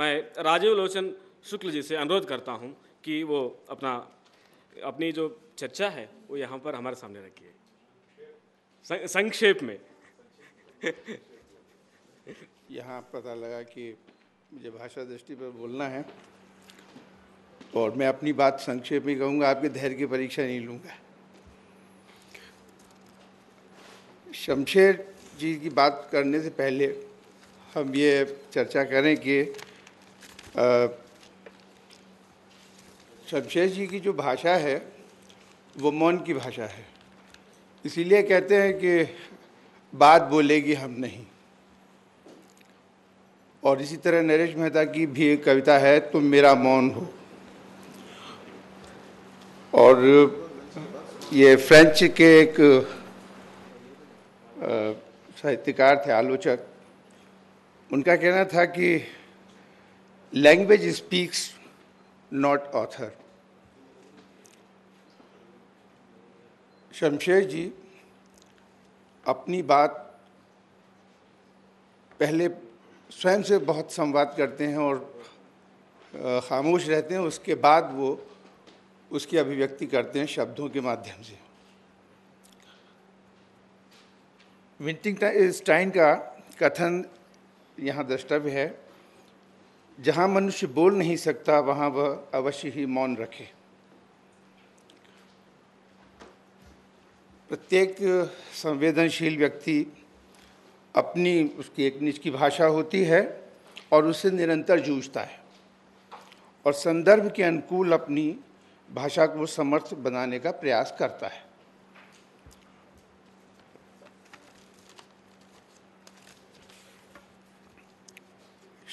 मैं राजीव लोचन शुक्ल जी से अनुरोध करता हूँ कि वो अपना अपनी जो चर्चा है वो यहाँ पर हमारे सामने रखिए संक्षेप में यहाँ पता लगा कि मुझे भाषा दृष्टि पर बोलना है तो और मैं अपनी बात संक्षेप में कहूँगा आपके धैर्य की परीक्षा नहीं लूँगा शमशेर जी की बात करने से पहले हम ये चर्चा करें कि शमशेर जी की जो भाषा है वो मौन की भाषा है इसीलिए कहते हैं कि बात बोलेगी हम नहीं और इसी तरह नरेश मेहता की भी एक कविता है तुम मेरा मौन हो और ये फ्रेंच के एक साहित्यकार थे आलोचक उनका कहना था कि language speaks not author Shamsher ji अपनी बात पहले स्वयं से बहुत संवाद करते हैं और खामोश रहते हैं उसके बाद वो उसकी अभिव्यक्ति करते हैं शब्दों के माध्यम से विंटिंग स्टाइन का कथन यहाँ दृष्टव्य है जहाँ मनुष्य बोल नहीं सकता वहाँ वह अवश्य ही मौन रखे प्रत्येक संवेदनशील व्यक्ति अपनी उसकी एक निज की भाषा होती है और उससे निरंतर जूझता है और संदर्भ के अनुकूल अपनी भाषा को समर्थ बनाने का प्रयास करता है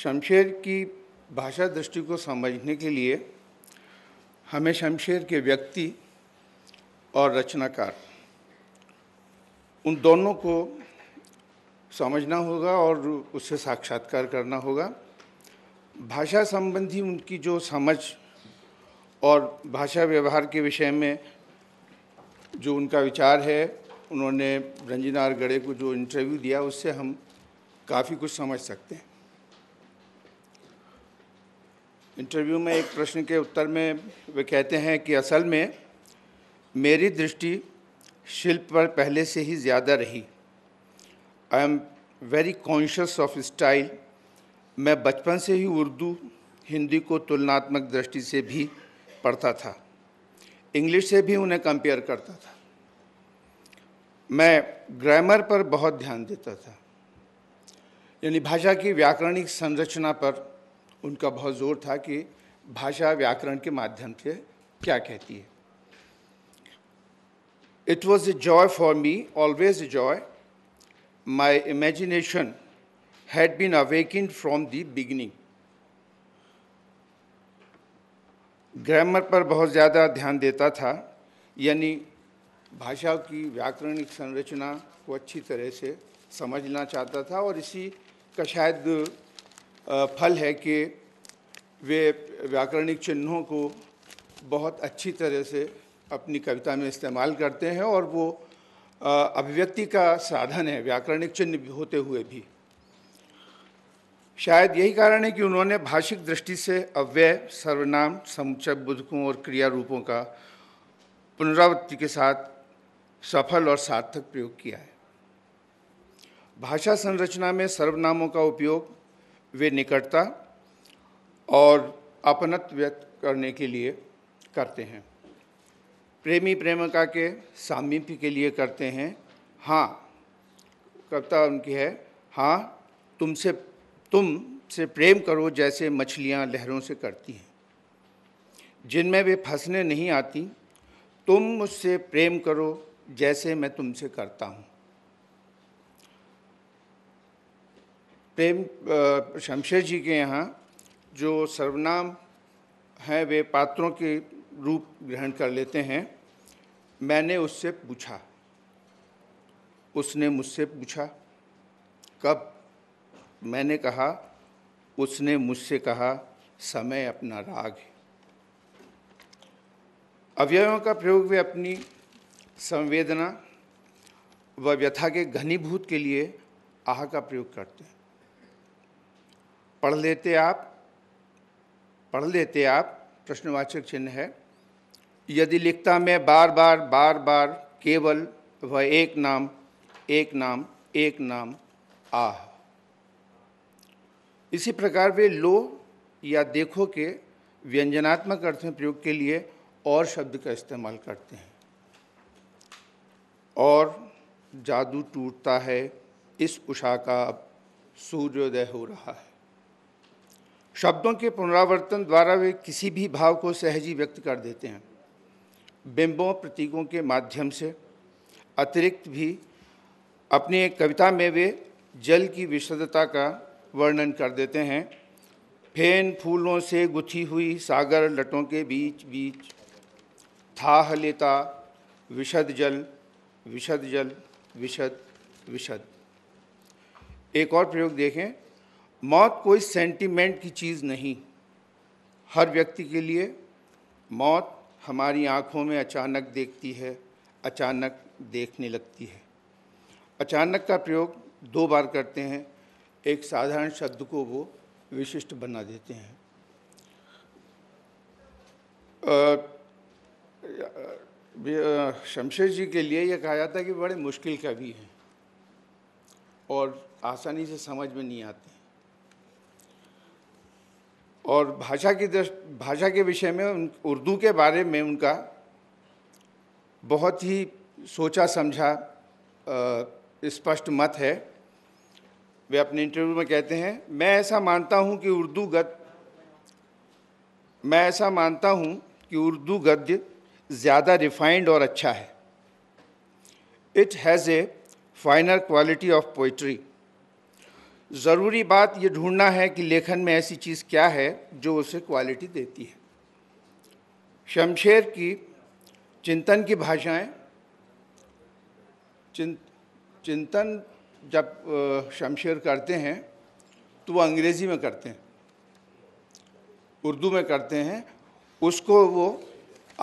शमशेर की भाषा दृष्टि को समझने के लिए हमें शमशेर के व्यक्ति और रचनाकार उन दोनों को समझना होगा और उससे साक्षात्कार करना होगा भाषा संबंधी उनकी जो समझ और भाषा व्यवहार के विषय में जो उनका विचार है उन्होंने रंजना गड़े को जो इंटरव्यू दिया उससे हम काफ़ी कुछ समझ सकते हैं इंटरव्यू में एक प्रश्न के उत्तर में वे कहते हैं कि असल में मेरी दृष्टि शिल्प पर पहले से ही ज़्यादा रही I am very conscious of style मैं बचपन से ही उर्दू हिंदी को तुलनात्मक दृष्टि से भी पढ़ता था इंग्लिश से भी उन्हें कंपेयर करता था मैं ग्रामर पर बहुत ध्यान देता था यानी भाषा की व्याकरणिक संरचना पर उनका बहुत जोर था कि भाषा व्याकरण के माध्यम से क्या कहती है it was a joy for me always a joy my imagination had been awakened from the beginning grammar पर बहुत ज़्यादा ध्यान देता था यानी भाषा की व्याकरणिक संरचना को अच्छी तरह से समझना चाहता था और इसी का शायद फल है कि वे व्याकरणिक चिन्हों को बहुत अच्छी तरह से अपनी कविता में इस्तेमाल करते हैं और वो अभिव्यक्ति का साधन है व्याकरणिक चिन्ह होते हुए भी शायद यही कारण है कि उन्होंने भाषिक दृष्टि से अव्यय सर्वनाम समुचय बुधकों और क्रिया रूपों का पुनरावृत्ति के साथ सफल और सार्थक प्रयोग किया है भाषा संरचना में सर्वनामों का उपयोग वे निकटता और अपनत व्यक्त करने के लिए करते हैं प्रेमी प्रेमिका के सामीप्य के लिए करते हैं हाँ कविता उनकी है हाँ तुमसे तुम से प्रेम करो जैसे मछलियाँ लहरों से करती हैं जिनमें वे फंसने नहीं आती तुम मुझसे प्रेम करो जैसे मैं तुमसे करता हूँ प्रेम शमशेर जी के यहाँ जो सर्वनाम हैं वे पात्रों के रूप ग्रहण कर लेते हैं मैंने उससे पूछा उसने मुझसे पूछा कब मैंने कहा उसने मुझसे कहा समय अपना राग है अवयवों का प्रयोग वे अपनी संवेदना व व्यथा के घनीभूत के लिए आह का प्रयोग करते हैं पढ़ लेते आप पढ़ लेते आप प्रश्नवाचक चिन्ह है यदि लिखता मैं बार बार बार बार केवल वह एक नाम एक नाम एक नाम आह इसी प्रकार वे लो या देखो के व्यंजनात्मक अर्थ में प्रयोग के लिए और शब्द का इस्तेमाल करते हैं और जादू टूटता है इस उषा का अब सूर्योदय हो रहा है शब्दों के पुनरावर्तन द्वारा वे किसी भी भाव को सहजी व्यक्त कर देते हैं बिंबों प्रतीकों के माध्यम से अतिरिक्त भी अपनी कविता में वे जल की विशुद्धता का वर्णन कर देते हैं फेन फूलों से गुथी हुई सागर लटों के बीच बीच थाह लेता विशद जल विशद जल विशद विशद एक और प्रयोग देखें मौत कोई सेंटिमेंट की चीज़ नहीं हर व्यक्ति के लिए मौत हमारी आँखों में अचानक देखती है अचानक देखने लगती है अचानक का प्रयोग दो बार करते हैं एक साधारण शब्द को वो विशिष्ट बना देते हैं शमशेर जी के लिए यह कहा जाता है कि बड़े मुश्किल कवि हैं और आसानी से समझ में नहीं आते और भाषा की भाषा के विषय में उन उर्दू के बारे में उनका बहुत ही सोचा समझा स्पष्ट मत है वे अपने इंटरव्यू में कहते हैं मैं ऐसा मानता हूं कि उर्दू गद्य मैं ऐसा मानता हूं कि उर्दू गद्य ज़्यादा रिफाइंड और अच्छा है it has a finer quality of poetry ज़रूरी बात ये ढूंढना है कि लेखन में ऐसी चीज़ क्या है जो उसे क्वालिटी देती है शमशेर की चिंतन की भाषाएं चिं, चिंतन जब शमशेर करते हैं तो वो अंग्रेज़ी में करते हैं उर्दू में करते हैं उसको वो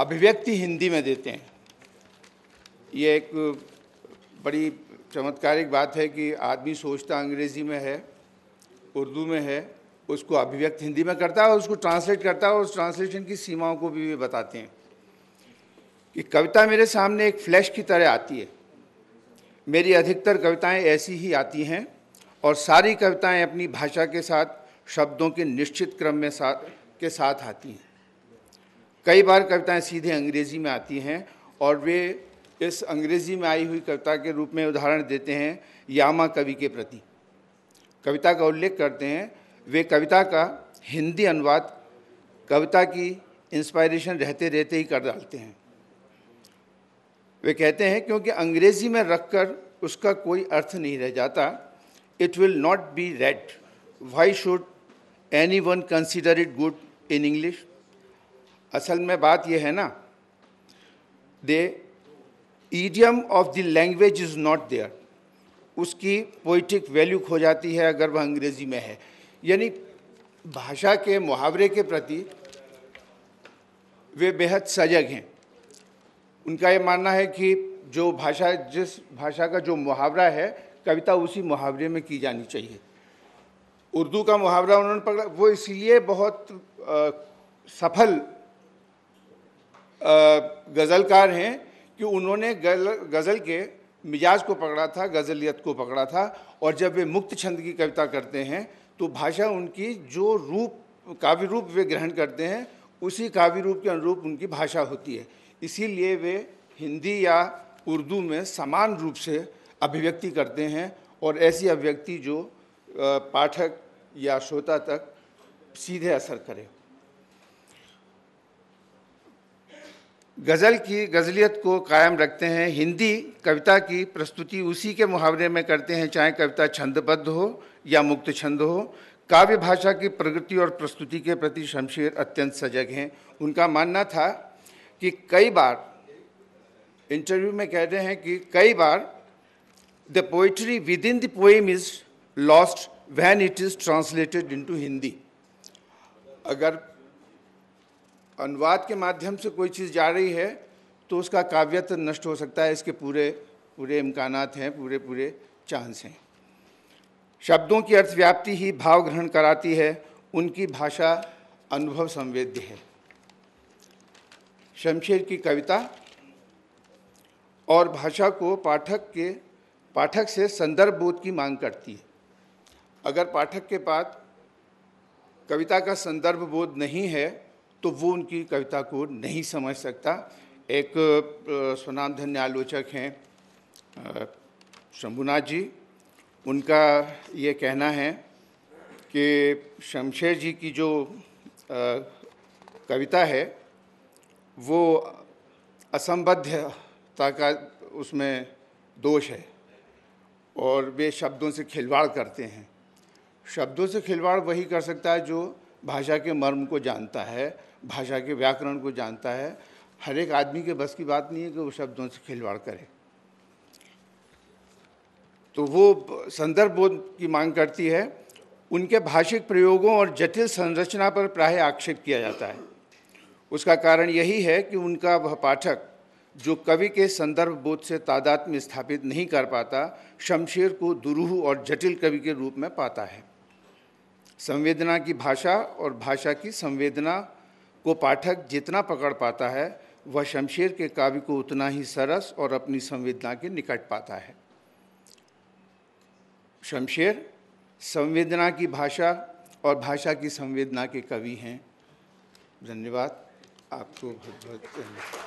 अभिव्यक्ति हिंदी में देते हैं ये एक बड़ी चमत्कारिक बात है कि आदमी सोचता अंग्रेज़ी में है उर्दू में है उसको अभिव्यक्त हिंदी में करता है और उसको ट्रांसलेट करता है और उस ट्रांसलेशन की सीमाओं को भी वे बताते हैं कि कविता मेरे सामने एक फ्लैश की तरह आती है मेरी अधिकतर कविताएं ऐसी ही आती हैं और सारी कविताएं अपनी भाषा के साथ शब्दों के निश्चित क्रम में साथ के साथ आती हैं कई बार कविताएं सीधे अंग्रेज़ी में आती हैं और वे इस अंग्रेजी में आई हुई कविता के रूप में उदाहरण देते हैं यामा कवि के प्रति कविता का उल्लेख करते हैं वे कविता का हिंदी अनुवाद कविता की इंस्पायरेशन रहते रहते ही कर डालते हैं वे कहते हैं क्योंकि अंग्रेजी में रख कर उसका कोई अर्थ नहीं रह जाता it will not be read why should anyone consider it good in English असल में बात यह है ना the idiom of the language is not there उसकी पोइटिक वैल्यू खो जाती है अगर वह अंग्रेज़ी में है यानी भाषा के मुहावरे के प्रति वे बेहद सजग हैं उनका ये मानना है कि जो भाषा जिस भाषा का जो मुहावरा है कविता उसी मुहावरे में की जानी चाहिए उर्दू का मुहावरा उन्होंने पकड़ा वो इसलिए बहुत आ, सफल गज़लकार हैं कि उन्होंने गज़ल के मिजाज को पकड़ा था गज़लियत को पकड़ा था और जब वे मुक्त छंद की कविता करते हैं तो भाषा उनकी जो रूप काव्य रूप वे ग्रहण करते हैं उसी काव्य रूप के अनुरूप उनकी भाषा होती है इसीलिए वे हिंदी या उर्दू में समान रूप से अभिव्यक्ति करते हैं और ऐसी अभिव्यक्ति जो पाठक या श्रोता तक सीधे असर करे गज़ल की गज़लियत को कायम रखते हैं हिंदी कविता की प्रस्तुति उसी के मुहावरे में करते हैं चाहे कविता छंदबद्ध हो या मुक्त छंद हो काव्य भाषा की प्रगति और प्रस्तुति के प्रति शमशेर अत्यंत सजग हैं उनका मानना था कि कई बार इंटरव्यू में कहते हैं कि कई बार the poetry within the poem is lost when it is translated to Hindi अगर अनुवाद के माध्यम से कोई चीज़ जा रही है तो उसका काव्यत तो नष्ट हो सकता है इसके पूरे पूरे इम्कान हैं पूरे पूरे चांस हैं शब्दों की अर्थव्याप्ति ही भाव ग्रहण कराती है उनकी भाषा अनुभव संवेद्य है शमशेर की कविता और भाषा को पाठक के पाठक से संदर्भ बोध की मांग करती है अगर पाठक के पास कविता का संदर्भ बोध नहीं है तो वो उनकी कविता को नहीं समझ सकता एक स्वनामधन्य आलोचक हैं शंभुनाथ जी उनका ये कहना है कि शमशेर जी की जो आ, कविता है वो असंबद्धता का उसमें दोष है और वे शब्दों से खिलवाड़ करते हैं शब्दों से खिलवाड़ वही कर सकता है जो भाषा के मर्म को जानता है भाषा के व्याकरण को जानता है हर एक आदमी के बस की बात नहीं है कि वो शब्दों से खिलवाड़ करे तो वो संदर्भ बोध की मांग करती है उनके भाषिक प्रयोगों और जटिल संरचना पर प्राय आक्षेप किया जाता है उसका कारण यही है कि उनका वह पाठक जो कवि के संदर्भ बोध से तादात्म्य में स्थापित नहीं कर पाता शमशेर को दुरूह और जटिल कवि के रूप में पाता है संवेदना की भाषा और भाषा की संवेदना को पाठक जितना पकड़ पाता है वह शमशेर के काव्य को उतना ही सरस और अपनी संवेदना के निकट पाता है शमशेर संवेदना की भाषा और भाषा की संवेदना के कवि हैं धन्यवाद आपको बहुत बहुत धन्यवाद